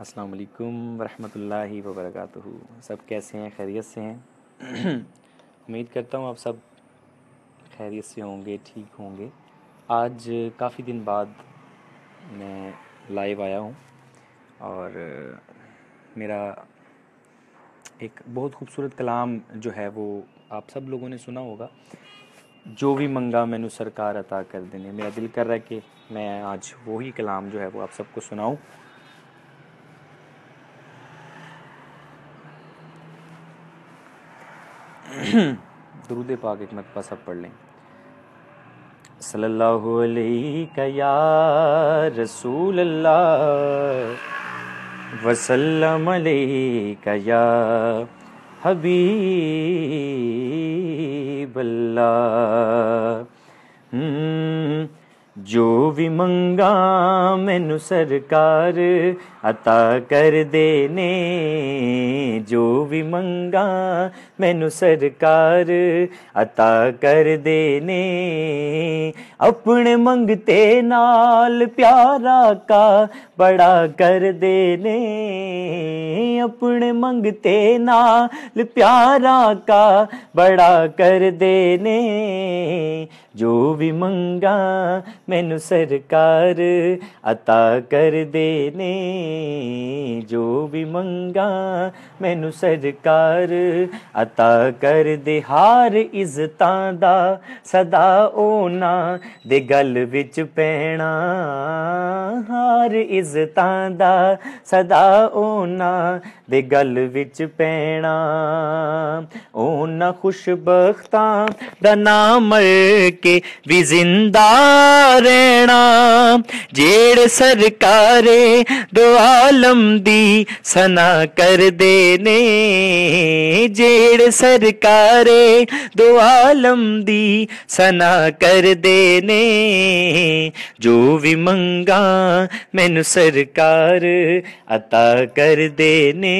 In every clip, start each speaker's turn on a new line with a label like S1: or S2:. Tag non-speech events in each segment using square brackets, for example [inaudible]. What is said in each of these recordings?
S1: अस्सलाम वालेकुम रहमतुल्लाहि व बरकातुहू सब कैसे हैं खैरियत से हैं [clears throat] उम्मीद करता हूँ आप सब खैरियत से होंगे ठीक होंगे आज काफ़ी दिन बाद मैं लाइव आया हूँ और मेरा एक बहुत खूबसूरत कलाम जो है वो आप सब लोगों ने सुना होगा जो भी मंगा मैंने सरकार अता कर देने मेरा दिल कर रहा है कि मैं आज वही कलाम जो है वो आप सबको सुनाऊँ [coughs] दरूद पाक एक मतबा सब पढ़ लें सल्लल्लाहु अलैहि रसूल अल्लाह वसल्लम अलैहि हबीब अल्लाह हम्म, जो भी मंगा मैनू सरकार अता कर देने भी मंगा मैनु सरकार अता कर देने अपने मंगते नाल प्यारा का बड़ा कर देने अपने मंगते नाल प्यारा का बड़ा कर देने ਜੋ ਵੀ ਮੰਗਾ ਮੈਨੂੰ ਸਰਕਾਰ ਅਤਾ ਕਰ ਦੇਨੇ ਜੋ ਵੀ ਮੰਗਾ ਮੈਨੂੰ ਸਰਕਾਰ ਅਤਾ ਦੇ ਹਾਰ ਇਜ਼ਤਾਂ ਦਾ ਸਦਾ ਉਹਨਾਂ ਦੇ ਗਲ ਵਿੱਚ ਪੈਣਾ ਹਾਰ ਇਜ਼ਤਾਂ ਦਾ ਸਦਾ ਉਹਨਾਂ ਦੇ ਗਲ ਵਿੱਚ ਪੈਣਾ ਉਹਨਾਂ ਖੁਸ਼ਬਖਤਾਂ ਦਾ ਨਾਮ ਮਰ ਕਰਕੇ ਵੀ ਜ਼ਿੰਦਾ ਰਹਿਣਾ ਜੇੜ ਸਰਕਾਰੇ ਦੋ ਆਲਮ ਦੀ ਸਨਾ ਕਰਦੇ ਨੇ ਜੇੜ ਸਰਕਾਰੇ ਦੋ ਆਲਮ ਦੀ ਸਨਾ ਕਰਦੇ ਨੇ ਜੋ ਵੀ ਮੰਗਾ ਮੈਨੂੰ ਸਰਕਾਰ ਅਤਾ ਕਰਦੇ ਨੇ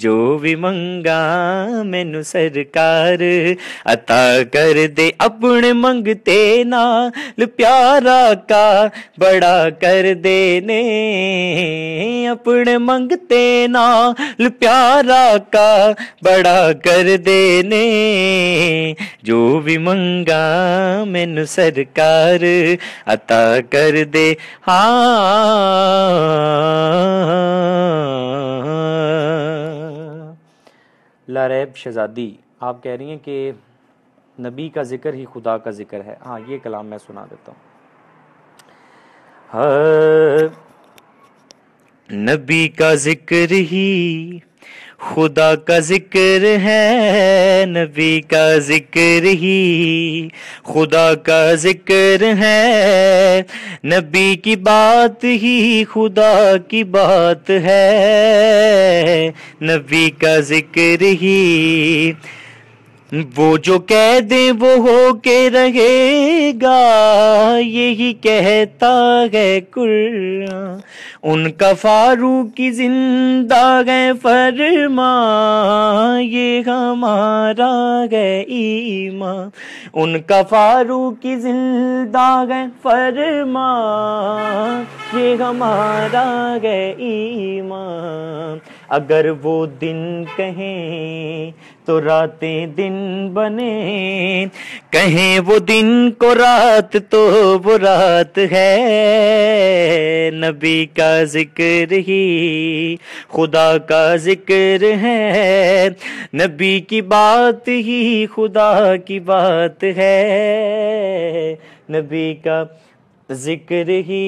S1: ਜੋ ਵੀ ਮੰਗਾ ਮੈਨੂੰ ਸਰਕਾਰ ਅਤਾ ਕਰਦੇ ਅਪ अपने मंगते नाल प्यारा का बड़ा कर देने अपने मंगते नाल प्यारा का बड़ा कर देने जो भी मंगा मैनु सरकार अता कर दे हाँ लारेब शहजादी आप कह रही हैं कि नबी का जिक्र ही खुदा का जिक्र है हाँ ये कलाम मैं सुना देता हूँ नबी का जिक्र ही खुदा का जिक्र है नबी का जिक्र ही खुदा का जिक्र है नबी की बात ही खुदा की बात है नबी का जिक्र ही वो जो कह दे वो हो के रहेगा यही कहता है कुर्रा उनका की जिंदा है फरमा ये हमारा है ईमा उनका की जिंदा है फरमा ये हमारा है ईमा अगर वो दिन कहें तो रातें दिन बने कहें वो दिन को रात तो वो रात है नबी का जिक्र ही खुदा का जिक्र है नबी की बात ही खुदा की बात है नबी का जिक्र ही